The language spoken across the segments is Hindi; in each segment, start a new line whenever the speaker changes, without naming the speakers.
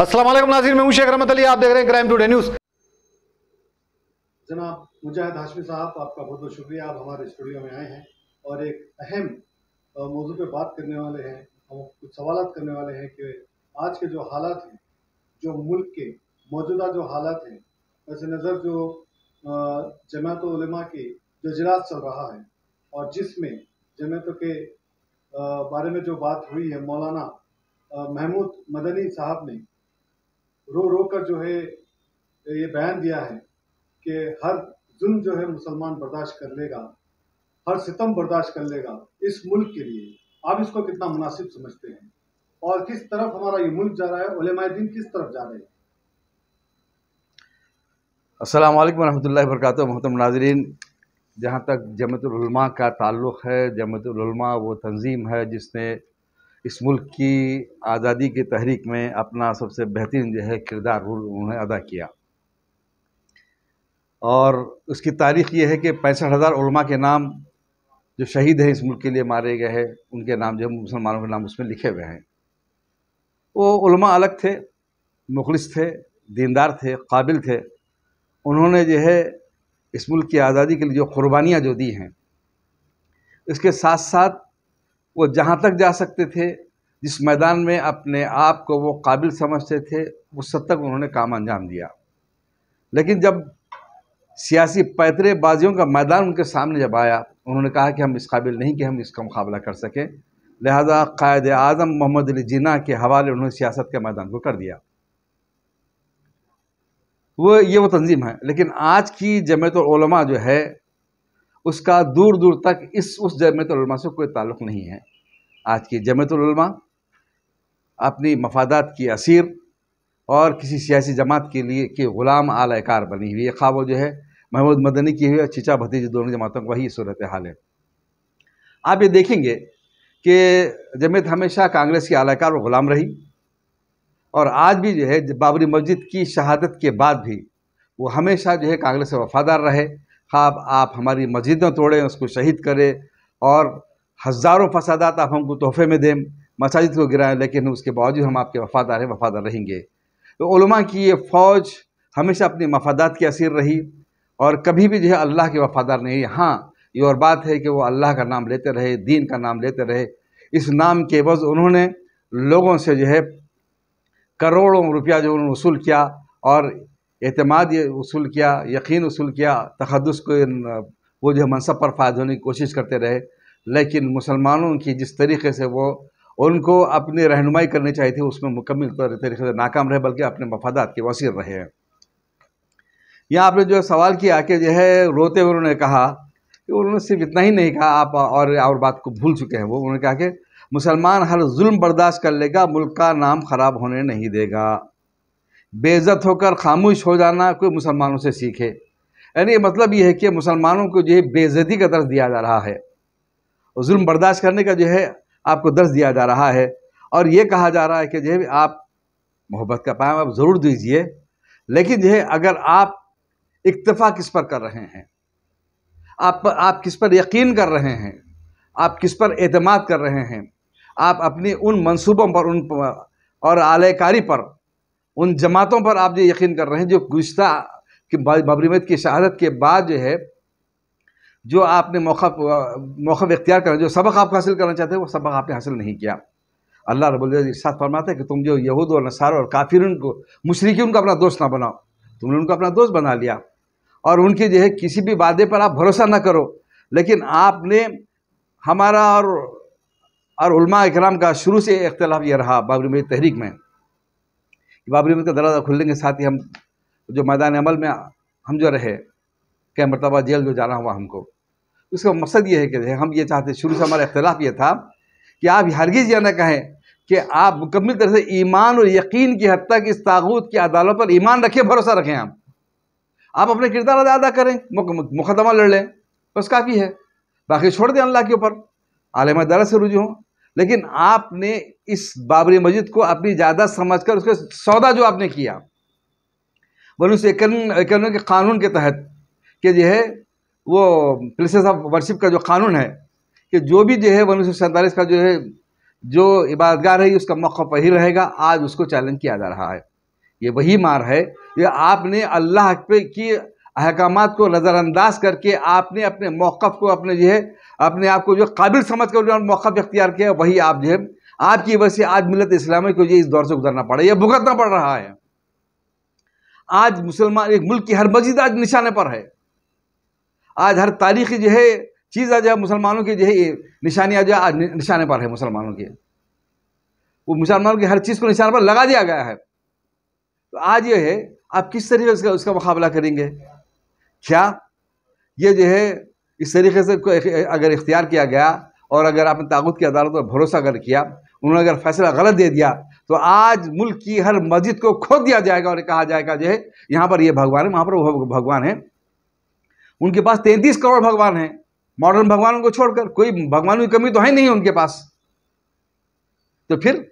असल वालेकुम नाजिर मैं शेख रहमत अली आप देख रहे हैं क्राइम टूडे न्यूज़ जनाब मुजाहिद हाशमी साहब आपका बहुत बहुत शुक्रिया आप हमारे स्टूडियो में आए हैं और एक अहम मौजू पर बात करने वाले हैं हम कुछ सवाल करने वाले हैं कि आज के जो हालात हैं जो मुल्क के मौजूदा जो हालात हैं ऐसे नज़र जो जमात उलमा के जो इजलास चल रहा है और जिसमें जमातों के बारे में जो बात हुई है मौलाना महमूद मदनी साहब ने रो रो कर जो है ये बयान दिया है कि हर जुल्म जो है मुसलमान बर्दाश्त कर लेगा हर सितम बर्दाश्त कर लेगा इस मुल्क के लिए आप इसको कितना मुनासिब समझते हैं और किस तरफ हमारा ये मुल्क जा रहा है उलमा दिन किस तरफ जा रहे हैं अस्सलाम वालेकुम वरक वरकत नाजरीन जहाँ तक जमतुलमा का ताल्लुक़ है जमतुलमा वो तंजीम है जिसने इस मुल्क की आज़ादी की तहरीक में अपना सबसे बेहतरीन जो है किरदार उन्होंने अदा किया और उसकी तारीख ये है कि पैंसठ हज़ार के नाम जो शहीद हैं इस मुल्क के लिए मारे गए हैं उनके नाम जो मुसलमानों के नाम उसमें लिखे हुए हैं वो अलग थे मुखलिस थे दीनदार थे काबिल थे उन्होंने जो है इस मुल्क की आज़ादी के लिए जो कुर्बानियाँ जो दी हैं इसके साथ साथ वो जहाँ तक जा सकते थे जिस मैदान में अपने आप को वो काबिल समझते थे उस हद तक उन्होंने काम अंजाम दिया लेकिन जब सियासी पैतरे बाजियों का मैदान उनके सामने जब आया उन्होंने कहा कि हम इस काबिल नहीं कि हम इसका मुकाबला कर सकें लिहाजा कायद आज़म मोहम्मद अली जिना के हवाले उन्होंने सियासत के मैदान को कर दिया वो ये वो तंजीम है लेकिन आज की जमयतलमा जो है उसका दूर दूर तक इस उस जमत से कोई ताल्लुक़ नहीं है आज की जमतुलमा अपनी मफादात की असीर और किसी सियासी जमात के लिए के ग़ुलाम आलकार बनी हुई है खा वो जो है महमूद मदनी की हुई और चिचा भतीजे दोनों जमातों का वही सूरत हाल है आप ये देखेंगे कि जमीयत हमेशा कांग्रेस की आलाकार और ग़ुलाम रही और आज भी जो है बाबरी मस्जिद की शहादत के बाद भी वो हमेशा जो है कांग्रेस से वफादार रहे खाब आप हमारी मस्जिदें तोड़ें उसको शहीद करें और हज़ारों फसादात आप हमको तोहफे में दें मसाजिद को गिराएं लेकिन उसके बावजूद हम आपके वफादार हैं वफादार रहेंगे तो की ये फ़ौज हमेशा अपने मफादात की असीर रही और कभी भी जो है अल्लाह के वफादार नहीं हाँ ये और बात है कि वो अल्लाह का नाम लेते रहे दीन का नाम लेते रहे इस नाम के बज़ उन्होंने लोगों से जो है करोड़ों रुपया जो उन्होंने वसूल किया और अतमाद ये वसूल किया यकीन वसूल किया तखदस को वो जो है मनसब पर फायद होने की कोशिश करते रहे लेकिन मुसलमानों की जिस तरीके से वो उनको अपनी रहनुमाई करनी चाहिए थी उसमें मुकम्मल तरीके से नाकाम रहे बल्कि अपने मफादात के वसीर रहे हैं यहाँ आपने जो सवाल किया कि जो है रोते हुए उन्होंने कहा कि उन्होंने सिर्फ इतना ही नहीं कहा आप और और बात को भूल चुके हैं वो उन्होंने कहा कि मुसलमान हर जुल्म बर्दाश्त कर लेगा मुल्क का नाम ख़राब होने नहीं देगा बेज़त होकर खामोश हो जाना कोई मुसलमानों से सीखे यानी मतलब ये है कि मुसलमानों को जो है बेज़ती का दर्ज दिया जा रहा है और जुल्म बर्दाश्त करने का जो है आपको दर्ज दिया जा रहा है और ये कहा जा रहा है कि जो है आप मोहब्बत का पैम आप ज़रूर दीजिए लेकिन जो है अगर आप इक्तफा किस पर कर रहे हैं आप आप किस पर यकीन कर रहे हैं आप किस पर अतमाद कर रहे हैं आप अपनी उन मंसूबों पर उन और आलकारी पर उन जमातों पर आप जो यकीन कर रहे हैं जो गुज्त की बबरीमत की शहादत के बाद जो है जो आपने मौका मौका इख्तियार करना जो सबक आप हासिल करना चाहते हैं वो सबक आपने हासिल नहीं किया अल्लाह रबुल्ज़त साथ फरमाते कि तुम जो यहूद और नसार और काफिर उनको मुशरकी उनका अपना दोस्त ना बनाओ तुमने उनको अपना दोस्त बना लिया और उनके जो है किसी भी वादे पर आप भरोसा ना करो लेकिन आपने हमारा और और उल्मा इकराम का शुरू से इख्तलाफ यह रहा बाबरी मस्जिद तहरीक में बाबरी मस्जिद का दरवाज़ा खुलने के साथ ही हम जो मैदान अमल में हम जो रहे कि मरतबा जेल जो जाना हुआ हमको उसका मकसद ये है कि हम ये चाहते शुरू से हमारा इख्तलाफ ये था कि आप हरगिज़ यह ना कहें कि आप मुकम्मल तरह से ईमान और यकीन की हद तक इस तागूत की अदालत पर ईमान रखें भरोसा रखें आप आप अपने किरदार अदा अदा करें मुकदमा लड़ लें बस काफ़ी है बाकी छोड़ दें अल्लाह के ऊपर आलम दर से रुझू हूँ लेकिन आपने इस बाबरी मस्जिद को अपनी ज़्यादा समझ कर उसका सौदा जो आपने किया वन उस एक के कानून के तहत कि जो है वो प्लेसेस ऑफ वर्शिप का जो कानून है कि जो भी जो है उन्नीस सौ का जो है जो इबादगार रही उसका मौका ही रहेगा आज उसको चैलेंज किया जा रहा है ये वही मार है ये आपने अल्लाह पे की अहकाम को नज़रअंदाज करके आपने अपने मौक़ को अपने जो है अपने आप को जो काबिल समझ कर मौक़ इख्तियार किया वही आप जो है आपकी वजह से आज मिलत इस्लामी को ये इस दौर से गुजरना पड़ा या भुगतना पड़ रहा है आज मुसलमान एक मुल्क की हर मस्जिद आज निशाने पर है आज हर तारीख जो है चीज़ आज मुसलमानों की जो है निशानियाँ जो निशाने पर है मुसलमानों की वो मुसलमानों की हर चीज़ को निशाने पर लगा दिया गया है तो आज ये है आप किस तरीके से उसका उसका मुकाबला करेंगे क्या ये जो है इस तरीके से अगर इख्तियार किया गया और अगर आपने ताकत की अदालत पर भरोसा अगर किया उन्होंने अगर फैसला गलत दे दिया तो आज मुल्क की हर मस्जिद को खोद दिया जाएगा और कहा जाएगा जो है यहाँ पर ये भगवान है वहाँ पर वो भगवान है उनके पास तैंतीस करोड़ भगवान हैं मॉडर्न भगवानों को छोड़कर कोई भगवान की कमी तो है नहीं उनके पास तो फिर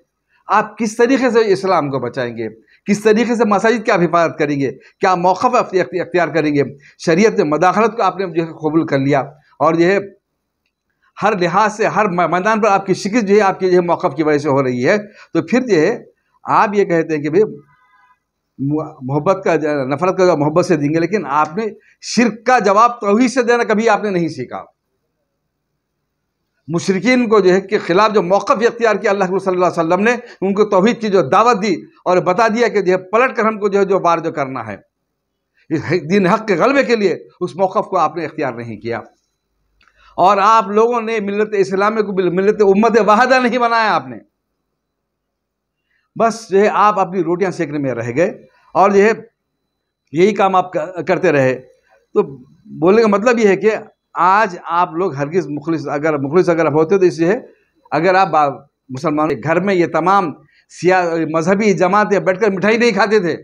आप किस तरीके से इस्लाम को बचाएंगे किस तरीके से मसाजिद की आप हिफाजत करेंगे क्या मौक़ अख्तियार करेंगे शरीयत में मदाखलत को आपने जो है कबूल कर लिया और यह हर लिहाज से हर मैदान पर आपकी शिकस्त जो है आपके जो है मौक़ की वजह से हो रही है तो फिर जो है आप ये कहते हैं कि भाई मोहब्बत का नफरत का जवाब मोहब्बत से देंगे लेकिन आपने शिरक का जवाब तोहही से देना कभी आपने नहीं सीखा मुशरकिन को जो है के खिलाफ जो मौक़ इख्तियार किया अल्लाह सल्लल्लाहु अलैहि वसल्लम ने उनको तोहहीद की जो दावत दी और बता दिया कि जो है पलट कर हमको जो है जो बार जो करना है इस दिन हक के गलबे के लिए उस मौक़ को आपने इख्तियार नहीं किया और आप लोगों ने मिलत इस्लाम को मिलत उम्मत वाहदा नहीं बनाया आपने बस जो है आप अपनी रोटियां सेकने में रह गए और जो है यही काम आप करते रहे तो बोलने का मतलब ये है कि आज आप लोग हरगिज मुखलिस अगर मुखलिस अगर आप होते तो इसलिए अगर आप मुसलमान घर में ये तमाम सिया मजहबी जमातें बैठकर मिठाई नहीं खाते थे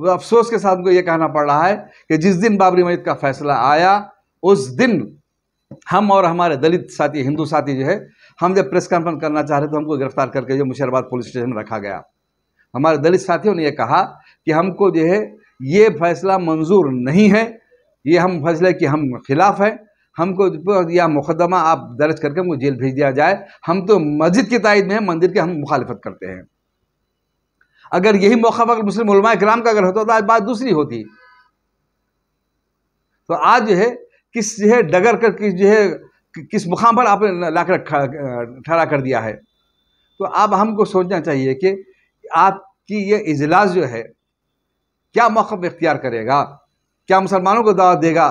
अब अफसोस के साथ उनको ये कहना पड़ रहा है कि जिस दिन बाबरी मस्जिद का फैसला आया उस दिन हम और हमारे दलित साथी हिंदू साथी जो है हम जब प्रेस कॉन्फ्रेंस करना चाह रहे तो हमको गिरफ्तार करके जो मुशहराबाद पुलिस स्टेशन रखा गया हमारे दलित साथियों ने यह कहा कि हमको जो है ये फैसला मंजूर नहीं है ये हम फैसले कि हम खिलाफ हैं हमको यह मुकदमा आप दर्ज करके हमको जेल भेज दिया जाए हम तो मस्जिद की तायद में मंदिर के हम मुखालफत करते हैं अगर यही मौका अगर मुस्लिम कराम का अगर होता तो आज बात दूसरी होती तो आज जो है किस जो है डगर कर किस जो है किस मुकाम पर आपने ला कर ठहरा कर दिया है तो अब हमको सोचना चाहिए कि आपकी ये इजलास जो है क्या मौक़ इख्तियार करेगा क्या मुसलमानों को दावत देगा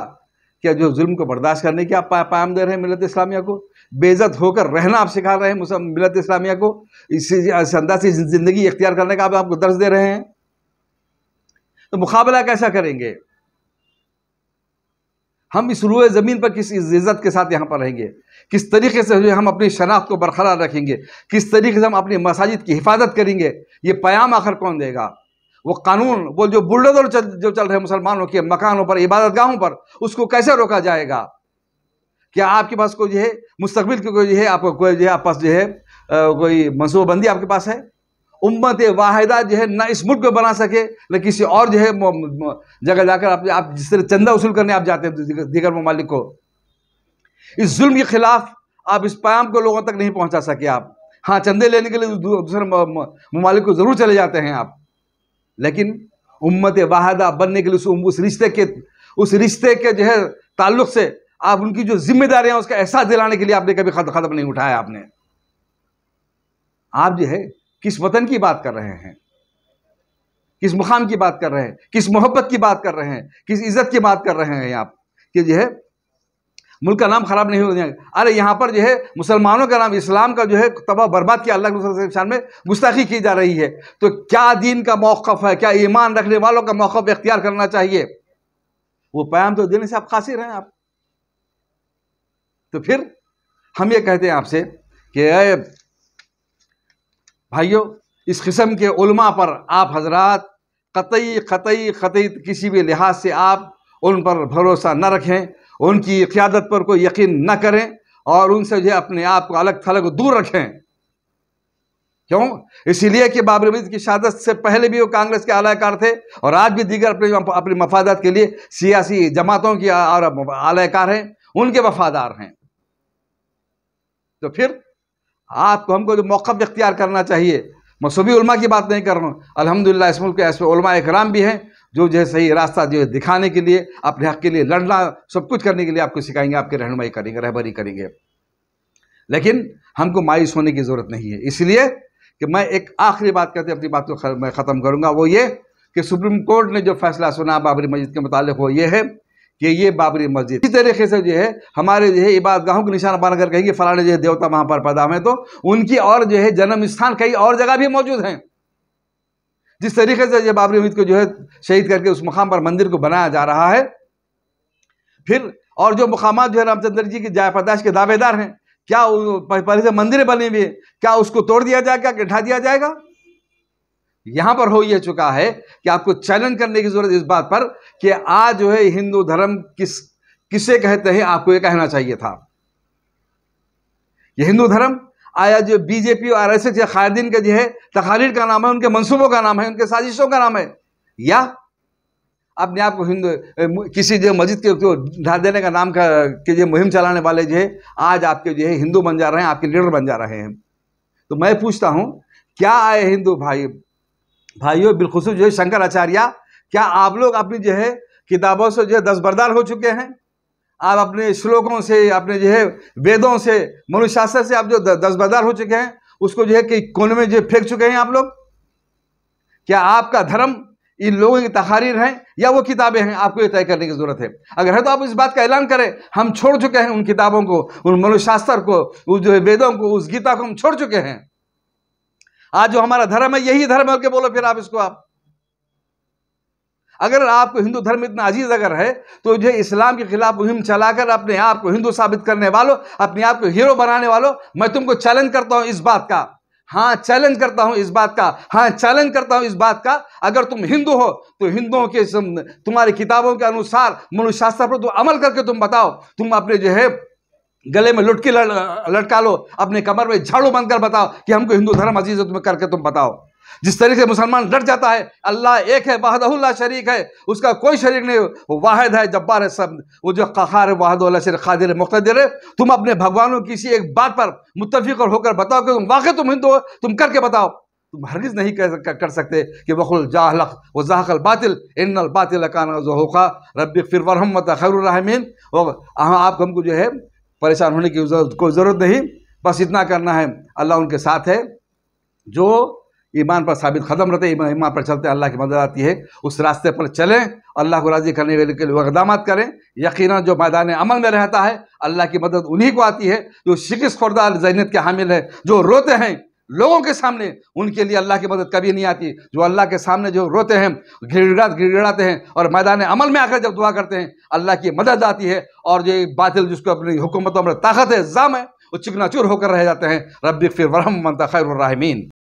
क्या जो जुल्म को बर्दाश्त करने की आप पा, पायम दे रहे हैं मिलत इस्लामिया को बेजत होकर रहना आप सिखा रहे हैं मिलत इस्लामिया को इस अंदाज से ज़िंदगी इख्तियार करने का आप आपको दर्ज दे रहे हैं तो मुकाबला कैसा करेंगे हम इस रुए ज़मीन पर किस इज्जत के साथ यहाँ पर रहेंगे किस तरीके से हम अपनी शनाख्त को बरकरार रखेंगे किस तरीके से हम अपनी मसाजिद की हिफाजत करेंगे ये प्याम आखिर कौन देगा वो कानून वो जो बुलडोजर चल जो चल रहे मुसलमानों के मकानों पर इबादत गाहों पर उसको कैसे रोका जाएगा क्या आपके पास कोई जो है मुस्तबिल की कोई है आपको कोई जो है आप पास जो है कोई मनसूबाबंदी आपके पास है उम्मत वाहिदा जो है ना इस मुल्क में बना सके न किसी और जो है जगह जाकर आप आप जिस तरह चंदा वसूल करने आप जाते हैं दीगर ममालिक को इस जुल्म के ख़िलाफ़ आप इस प्याम को लोगों तक नहीं पहुंचा सके आप हाँ चंदे लेने के लिए दूसरे ममालिक को ज़रूर चले जाते हैं आप लेकिन उम्मत वाहिदा बनने के लिए उस रिश्ते के उस रिश्ते के जो है ताल्लुक से आप उनकी जो जिम्मेदारियां उसका एहसास दिलाने के लिए आपने कभी खत्म नहीं उठाया आपने आप जो है किस वतन की बात कर रहे हैं किस मुकाम की बात कर रहे हैं किस मोहब्बत की बात कर रहे हैं किस इज्जत की बात कर रहे हैं आप कि जो है मुल्क का नाम खराब नहीं हो जाएगा अरे यहाँ पर जो है मुसलमानों का नाम इस्लाम का जो है तबाह बर्बाद किया अल्लाह के शान में गुस्ताखी की जा रही है तो क्या दीन का मौक़ है क्या ईमान रखने वालों का मौक़ इख्तियार करना चाहिए वो पैम तो देने से आप खासिर हैं आप तो फिर हम ये कहते हैं आपसे कि भाइयों इस किस्म के उलमा पर आप हजरात कतई कतई कतई किसी भी लिहाज से आप उन पर भरोसा न रखें उनकी क़्यादत पर कोई यकीन न करें और उनसे जो अपने आप को अलग थलग दूर रखें क्यों इसीलिए कि बाबर मजीद की शहादत से पहले भी वो कांग्रेस के आलाकार थे और आज भी दीगर अपने अपने मफादत के लिए सियासी जमातों की और आलाकार हैं उनके वफादार हैं तो फिर आपको हमको जो मौक़ इख्तियार करना चाहिए सभी उलमा की बात नहीं कर रहा हूँ अलहमदिल्ला इस मुल्क के ऐसे उलमा इकराम भी हैं जो जो है सही रास्ता जो है दिखाने के लिए अपने हक के लिए लड़ना सब कुछ करने के लिए आपको सिखाएंगे आपकी रहनमई करेंगे रहबरी करेंगे लेकिन हमको मायूस होने की ज़रूरत नहीं है इसलिए कि मैं एक आखिरी बात करते अपनी बात को तो मैं ख़त्म करूँगा वो ये कि सुप्रीम कोर्ट ने जो फैसला सुना बाबरी मस्जिद के मुतालिक वो ये है कि ये बाबरी मस्जिद इस तरीके से जो है हमारे जो है इबाद गाहों को निशाना बनाकर कहेंगे फलाने जो है देवता वहां पर पैदा हुए तो उनकी और जो है जन्म स्थान कई और जगह भी मौजूद हैं जिस तरीके से जो बाबरी मस्जिद को जो है शहीद करके उस मुकाम पर मंदिर को बनाया जा रहा है फिर और जो मुकाम जो है रामचंद्र जी की जायपदाश के दावेदार हैं क्या पहले से मंदिर बने हुए क्या उसको तोड़ दिया जाएगा गिठा दिया जाएगा यहां पर हो यह चुका है कि आपको चैलेंज करने की जरूरत इस बात पर कि आज जो है हिंदू धर्म किस किसे कहते हैं आपको यह कहना चाहिए था यह हिंदू धर्म आया जो बीजेपी और आर या खायदीन का जो है तकारीर का नाम है उनके मंसूबों का नाम है उनके साजिशों का नाम है या अपने आप को हिंदू किसी जो मस्जिद के ढा देने का नाम का के जो मुहिम चलाने वाले जो है आज आपके जो है हिंदू बन जा रहे हैं आपके लीडर बन जा रहे हैं तो मैं पूछता हूं क्या आए हिंदू भाई भाइयों बिलखसूस जो है शंकराचार्य क्या आप लोग अपनी जो है किताबों से जो है दसबरदार हो चुके हैं आप अपने श्लोकों से अपने जो है वेदों से मनुशास्त्र से आप जो दसबरदार हो चुके हैं उसको जो है कि कोने में जो फेंक चुके हैं आप लोग क्या आपका धर्म इन लोगों की तकारीर हैं या वो किताबें हैं आपको ये तय करने की ज़रूरत है अगर है तो आप इस बात का ऐलान करें हम छोड़ चुके हैं उन किताबों को उन मनुशास्त्र को उस जो है वेदों को उस गीता को हम छोड़ चुके हैं आज जो हमारा धर्म है यही धर्म है के बोलो फिर आप इसको आप अगर आपको हिंदू धर्म इतना अजीज अगर है तो जो इस्लाम के खिलाफ मुहिम चलाकर अपने आप को हिंदू साबित करने वालों अपने आप को हीरो बनाने वालों मैं तुमको चैलेंज करता हूं इस बात का हाँ चैलेंज करता हूं इस बात का हाँ चैलेंज करता हूं इस बात का अगर तुम हिंदू हो तो हिंदुओं के तुम्हारी किताबों के अनुसार मनुशास्त्र पर तुम तो अमल करके तुम बताओ तुम अपने जो है गले में लुटकी लटका लो अपने कमर में झाड़ू बनकर बताओ कि हमको हिंदू धर्म अजीज में तुम्हें करके तुम बताओ जिस तरीके से मुसलमान डर जाता है अल्लाह एक है वाहदहुल्ला शरीक है उसका कोई शरीक नहीं वाहिद है जब्बार है सब वो जो कहार है वाहदुल्ला शरीक खादिर मुख्तर है तुम अपने भगवानों की किसी एक बात पर मुतफिक होकर बताओ कि तुम वाकई तुम हिंदू हो तुम करके बताओ तुम हरगिज़ नहीं कर, कर सकते कि वकुल जाहलक व जाहकल बातिल इन बातिल काना जहोका रबी फिर वरहमत खैरमीन और आपको हमको जो है परेशान होने की कोई ज़रूरत नहीं बस इतना करना है अल्लाह उनके साथ है जो ईमान पर साबित खत्म रहते हैं ईमान पर चलते अल्लाह की मदद आती है उस रास्ते पर चलें अल्लाह को राज़ी करने के लिए इकदाम करें यकीन जो मैदान अमल में रहता है अल्लाह की मदद उन्हीं को आती है जो शिक्ष खुरदार जैनत के हामिल है जो रोते हैं लोगों के सामने उनके लिए अल्लाह की मदद कभी नहीं आती जो अल्लाह के सामने जो रोते हैं गिड़गिड़ा गिड़गिड़ाते हैं और मैदान अमल में आकर जब दुआ करते हैं अल्लाह की मदद आती है और जो बातिल जिसको अपनी हुकूमतों में ताकत है इल्ज़ाम है वो चिकनाचूर होकर रह जाते हैं रबी फिर वरहम मनता खैर